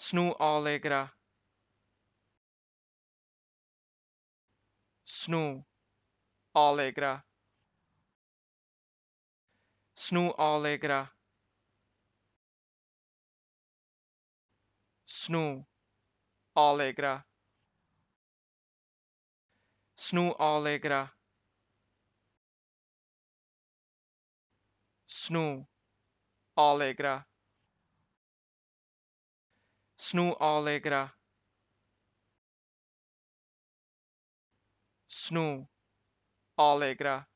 snu allegra snu allegra snu allegra snu allegra snu allegra snu allegra snu allegra snu allegra